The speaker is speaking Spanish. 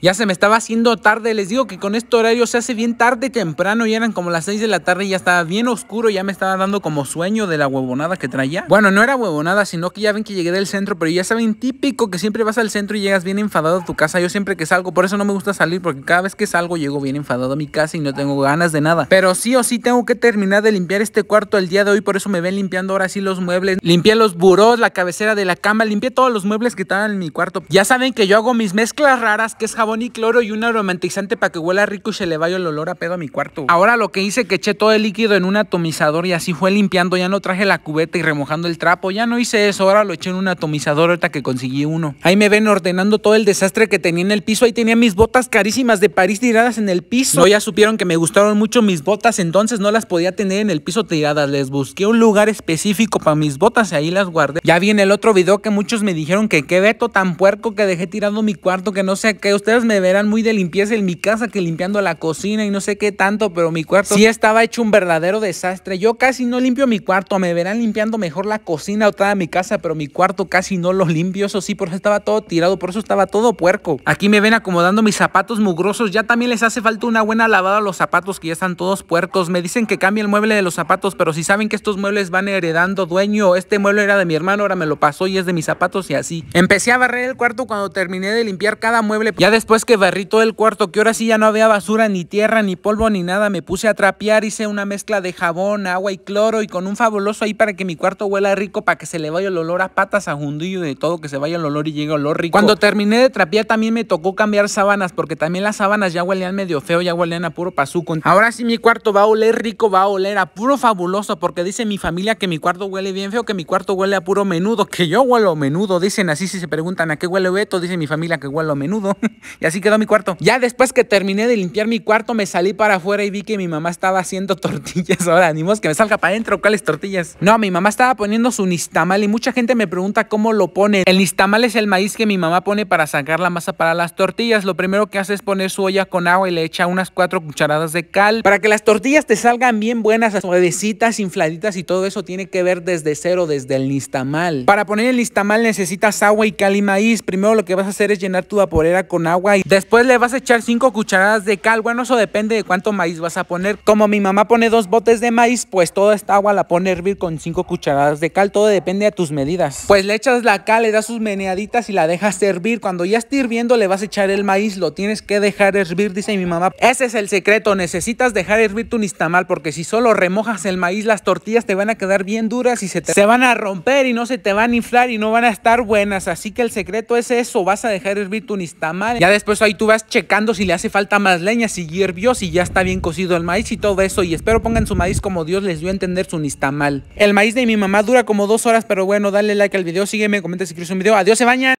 Ya se me estaba haciendo tarde, les digo que con este horario se hace bien tarde, temprano, ya eran como las 6 de la tarde y ya estaba bien oscuro, ya me estaba dando como sueño de la huevonada que traía. Bueno, no era huevonada, sino que ya ven que llegué del centro, pero ya saben, típico que siempre vas al centro y llegas bien enfadado a tu casa. Yo siempre que salgo, por eso no me gusta salir, porque cada vez que salgo llego bien enfadado a mi casa y no tengo ganas de nada. Pero sí o sí tengo que terminar de limpiar este cuarto el día de hoy, por eso me ven limpiando ahora sí los muebles. Limpié los burós, la cabecera de la cama, limpié todos los muebles que estaban en mi cuarto. Ya saben que yo hago mis mezclas raras, que es y cloro y un aromatizante para que huela rico y se le vaya el olor a pedo a mi cuarto. Ahora lo que hice que eché todo el líquido en un atomizador y así fue limpiando. Ya no traje la cubeta y remojando el trapo. Ya no hice eso. Ahora lo eché en un atomizador ahorita que conseguí uno. Ahí me ven ordenando todo el desastre que tenía en el piso. Ahí tenía mis botas carísimas de París tiradas en el piso. No, ya supieron que me gustaron mucho mis botas. Entonces no las podía tener en el piso tiradas. Les busqué un lugar específico para mis botas y ahí las guardé. Ya vi en el otro video que muchos me dijeron que qué veto tan puerco que dejé tirando mi cuarto que no sé qué. Ustedes me verán muy de limpieza en mi casa que limpiando la cocina y no sé qué tanto, pero mi cuarto sí estaba hecho un verdadero desastre. Yo casi no limpio mi cuarto, me verán limpiando mejor la cocina o toda mi casa, pero mi cuarto casi no lo limpio, eso sí, por eso estaba todo tirado, por eso estaba todo puerco. Aquí me ven acomodando mis zapatos mugrosos, ya también les hace falta una buena lavada a los zapatos que ya están todos puercos. Me dicen que cambie el mueble de los zapatos, pero si saben que estos muebles van heredando dueño, este mueble era de mi hermano, ahora me lo pasó y es de mis zapatos y así. Empecé a barrer el cuarto cuando terminé de limpiar cada mueble. Ya después Después que barrí todo el cuarto, que ahora sí ya no había basura, ni tierra, ni polvo, ni nada, me puse a trapear, hice una mezcla de jabón, agua y cloro y con un fabuloso ahí para que mi cuarto huela rico, para que se le vaya el olor a patas, a jundillo y de todo, que se vaya el olor y llegue olor rico. Cuando terminé de trapear también me tocó cambiar sábanas, porque también las sábanas ya huelean medio feo, ya huelean a puro pasuco. Ahora sí mi cuarto va a oler rico, va a oler a puro fabuloso, porque dice mi familia que mi cuarto huele bien feo, que mi cuarto huele a puro menudo, que yo huelo menudo, dicen así si se preguntan a qué huele Beto, dice mi familia que huelo menudo. Y así quedó mi cuarto. Ya después que terminé de limpiar mi cuarto, me salí para afuera y vi que mi mamá estaba haciendo tortillas. Ahora, animos que me salga para adentro. ¿Cuáles tortillas? No, mi mamá estaba poniendo su nistamal y mucha gente me pregunta cómo lo pone. El nistamal es el maíz que mi mamá pone para sacar la masa para las tortillas. Lo primero que hace es poner su olla con agua y le echa unas cuatro cucharadas de cal. Para que las tortillas te salgan bien buenas, suavecitas, infladitas y todo eso tiene que ver desde cero, desde el nistamal. Para poner el nistamal necesitas agua y cal y maíz. Primero lo que vas a hacer es llenar tu vaporera con agua después le vas a echar 5 cucharadas de cal. Bueno, eso depende de cuánto maíz vas a poner. Como mi mamá pone dos botes de maíz, pues toda esta agua la pone a hervir con 5 cucharadas de cal. Todo depende de tus medidas. Pues le echas la cal, le das sus meneaditas y la dejas hervir. Cuando ya esté hirviendo, le vas a echar el maíz. Lo tienes que dejar hervir, dice mi mamá. Ese es el secreto. Necesitas dejar hervir tu nistamal porque si solo remojas el maíz, las tortillas te van a quedar bien duras y se te se van a romper y no se te van a inflar y no van a estar buenas. Así que el secreto es eso. Vas a dejar hervir tu nistamal. Ya después ahí tú vas checando si le hace falta más leña, si hirvió, si ya está bien cocido el maíz y todo eso. Y espero pongan su maíz como Dios les dio a entender su mal. El maíz de mi mamá dura como dos horas, pero bueno, dale like al video, sígueme, comenta si quieres un video. Adiós, se bañan.